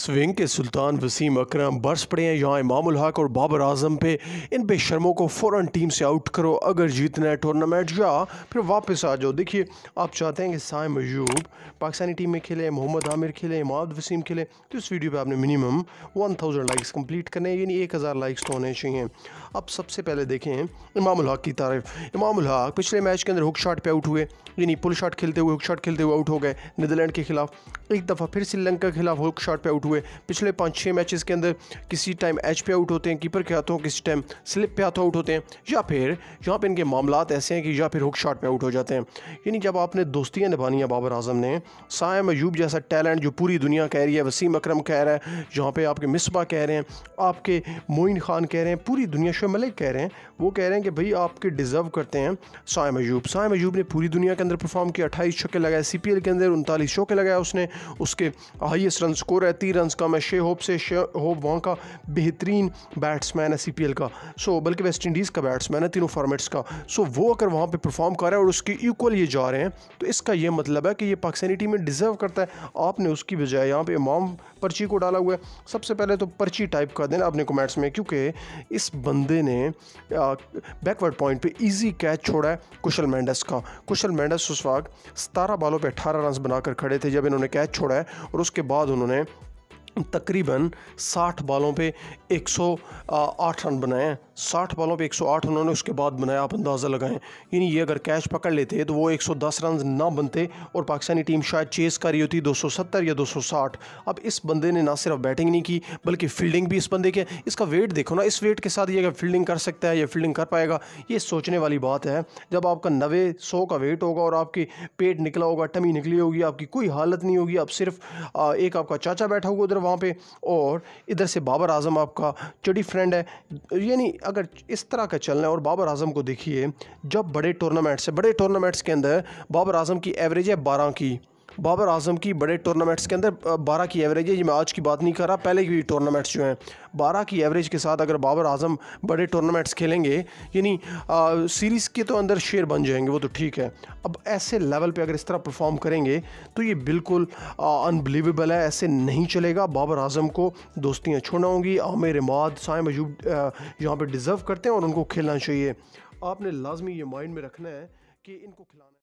swing के सुल्तान वसीम अकरम बरस पड़े हैं यहाँ इमाम हक और बाबर आजम पे इन बेशर्मों को फ़ौरन टीम से आउट करो अगर जीतना है टूर्नामेंट या फिर वापस आ जाओ देखिए आप चाहते हैं कि साय मयूब पाकिस्तानी टीम में खेले मोहम्मद आमिर खेले इमाद वसीम खेले तो इस वीडियो पर आपने minimum one thousand likes complete करने यानी एक हज़ार लाइक्स तो होने चाहिए अब सबसे पहले देखें इमाम हक की तारीफ इमाम हक पिछले मैच के अंदर हुक शॉट पे आउट हुए यानी पुल शॉट खेलते हुए हुक शॉट खेलते हुए आउट हो गए नीदरलैंड के खिलाफ एक दफ़ा फिर श्रीलंका के खिलाफ हुक शॉट पर आउट हुए पिछले पाँच छः मैचेस के अंदर किसी टाइम एच पे आउट होते हैं कीपर के हाथों किसी टाइम स्लिप पे हाथों आउट होते हैं या फिर यहाँ पर इनके मामला ऐसे हैं कि या फिर हुक शॉट पे आउट हो जाते हैं यानी जब आपने दोस्तियाँ निभानी हैं बाबर आजम ने सायम अयूब जैसा टैलेंट जो पूरी दुनिया कह रही है वसीम अक्रम कह रहा है जहाँ पर आपके मिसबा कह रहे हैं आपके मोइन खान कह रहे हैं पूरी दुनिया शो मलिक कह रहे हैं वो कह रहे हैं कि भाई आपके डिज़र्व करते हैं सायम अयूब सायम अयूब ने पूरी दुनिया के अंदर परफॉर्म किया अट्ठाईस छक्के लगाए सी के अंदर उनतालीस छक्के लगाया उसने उसके हाइएस्ट रन स्कोर है थर्टी रन का मैं शे होप से शे होप वहाँ का बेहतरीन बैट्समैन है सी का सो बल्कि वेस्ट इंडीज़ का बैट्समैन है तीनों फॉर्मेट्स का सो वो अगर वहाँ पर परफॉर्म कर रहा है और उसके इक्वल ये जा रहे हैं तो इसका यह मतलब है कि ये पाकिस्तानी टीम में डिज़र्व करता है आपने उसकी बजाय यहाँ पर इमाम पर्ची को डाला हुआ है सबसे पहले तो पर्ची टाइप कर देना अपने कमेंट्स में क्योंकि इस बंदे ने बैकवर्ड पॉइंट पे इजी कैच छोड़ा है कुशल मैंडस का कुशल मैंडस उस वक्त सतारह बालों पे अठारह रन बनाकर खड़े थे जब इन्होंने कैच छोड़ा है और उसके बाद उन्होंने तकरीबन 60 बालों पे 108 रन बनाए 60 बालों पे 108 उन्होंने उसके बाद बनाया आप अंदाज़ा लगाएं यानी ये अगर कैच पकड़ लेते तो वो 110 रन ना बनते और पाकिस्तानी टीम शायद चेस कर रही होती 270 या 260 अब इस बंदे ने ना सिर्फ बैटिंग नहीं की बल्कि फील्डिंग भी इस बंदे के इसका वेट देखो ना इस वेट के साथ ये अगर फील्डिंग कर सकता है या फील्डिंग कर पाएगा ये सोचने वाली बात है जब आपका नवे सौ का वेट होगा और आपकी पेट निकला होगा टमी निकली होगी आपकी कोई हालत नहीं होगी आप सिर्फ एक आपका चाचा बैठा होगा उधर वहाँ पे और इधर से बाबर आजम आपका चड़ी फ्रेंड है यानी अगर इस तरह का चलना है और बाबर आजम को देखिए जब बड़े टूर्नामेंट्स है बड़े टूर्नामेंट्स के अंदर बाबर आजम की एवरेज है बारह की बाबर आजम की बड़े टूर्नामेंट्स के अंदर बारह की एवरेज है ये मैं आज की बात नहीं कर रहा पहले की टूर्नामेंट्स जो हैं बारह की एवरेज के साथ अगर बाबर आजम बड़े टूर्नामेंट्स खेलेंगे यानी सीरीज़ के तो अंदर शेर बन जाएंगे वो तो ठीक है अब ऐसे लेवल पे अगर इस तरह परफॉर्म करेंगे तो ये बिल्कुल अनबिलीवेबल है ऐसे नहीं चलेगा बाबर आजम को दोस्तियाँ छोड़ना होंगी आमिर इमाद साय मजूब यहाँ पर डिज़र्व करते हैं और उनको खेलना चाहिए आपने लाजमी ये माइंड में रखना है कि इनको खिलाना